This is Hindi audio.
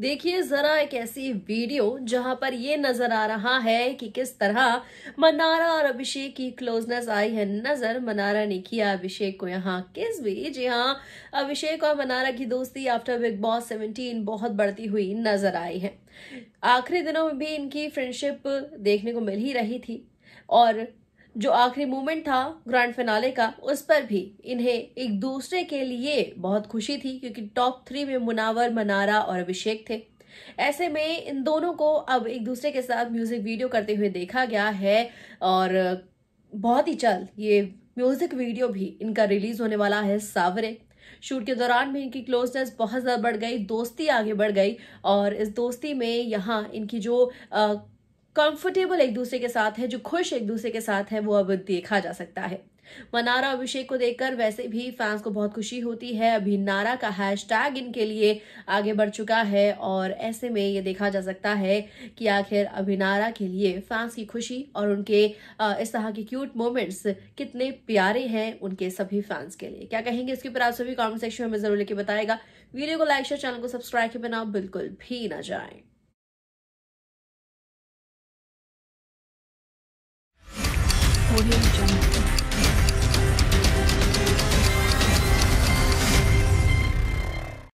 देखिए जरा एक ऐसी वीडियो जहां पर ये नजर आ रहा है कि किस तरह मनारा और अभिषेक की क्लोजनेस आई है नजर मनारा ने किया अभिषेक को यहाँ किस भी जी हाँ अभिषेक और मनारा की दोस्ती आफ्टर बिग बॉस सेवनटीन बहुत बढ़ती हुई नजर आई है आखिरी दिनों में भी इनकी फ्रेंडशिप देखने को मिल ही रही थी और जो आखिरी मोमेंट था ग्रैंड फिनाले का उस पर भी इन्हें एक दूसरे के लिए बहुत खुशी थी क्योंकि टॉप थ्री में मुनावर मनारा और अभिषेक थे ऐसे में इन दोनों को अब एक दूसरे के साथ म्यूजिक वीडियो करते हुए देखा गया है और बहुत ही जल्द ये म्यूजिक वीडियो भी इनका रिलीज होने वाला है सावरे शूट के दौरान भी इनकी क्लोजनेस बहुत ज़्यादा बढ़ गई दोस्ती आगे बढ़ गई और इस दोस्ती में यहाँ इनकी जो आ, कंफर्टेबल एक दूसरे के साथ है जो खुश एक दूसरे के साथ है वो अब देखा जा सकता है मनारा अभिषेक को देखकर वैसे भी फैंस को बहुत खुशी होती है अभी नारा का हैशटैग इनके लिए आगे बढ़ चुका है और ऐसे में ये देखा जा सकता है कि आखिर अभिनारा के लिए फैंस की खुशी और उनके इस तरह के क्यूट मोमेंट्स कितने प्यारे हैं उनके सभी फैंस के लिए क्या कहेंगे इसके ऊपर आप सभी कॉमेंट सेक्शन में जरूर लेके बताएगा वीडियो को लाइक शेयर चैनल को सब्सक्राइब के बनाओ बिल्कुल भी ना जाए